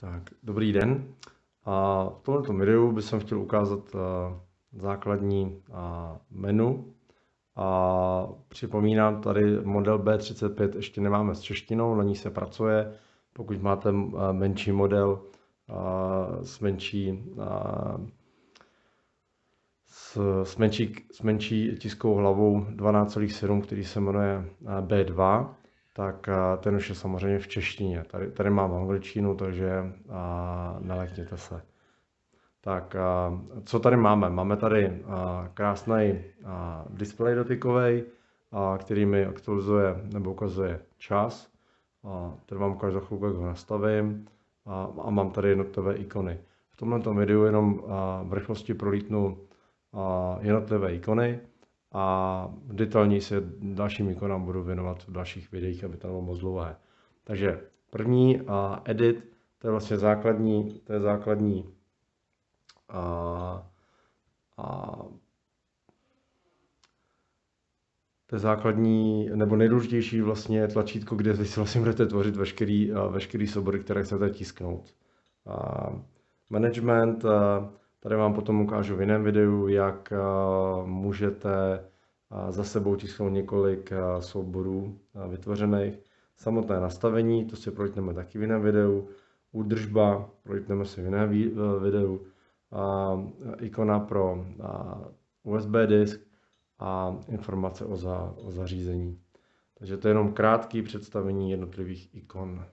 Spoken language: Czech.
Tak, dobrý den. A v tomto videu bych chtěl ukázat eh, základní eh, menu. A připomínám, tady model B35 ještě nemáme s češtinou, na ní se pracuje. Pokud máte eh, menší model s menší s, menší, s menší tiskovou hlavou 12,7, který se jmenuje B2, tak ten už je samozřejmě v češtině. Tady, tady mám angličtinu, takže a, nelekněte se. Tak a, co tady máme? Máme tady a, krásný a, display dotykový, který mi aktualizuje nebo ukazuje čas. A, tady vám ukážu za chvilku, jak ho nastavím. A, a mám tady jednotlivé ikony. V tomto videu jenom a, v rychlosti prolítnu a, jednotlivé ikony a detailně se dalším ikonám budu věnovat v dalších videích, aby to bylo moc dlouhé. Takže první a edit, to je vlastně základní, to je základní a, a to je základní, nebo nejdůležitější vlastně tlačítko, kde vy si vlastně budete tvořit veškerý, veškerý sobory, které chcete tisknout. A management, a Tady vám potom ukážu v jiném videu, jak eh, můžete eh, za sebou tisknout několik eh, souborů vytvořených. Samotné nastavení, to si projdeme taky v jiném videu. Údržba, projdeme si v jiném videu. Ikona pro USB disk a informace o, za, o zařízení. Takže to je jenom krátké představení jednotlivých ikon.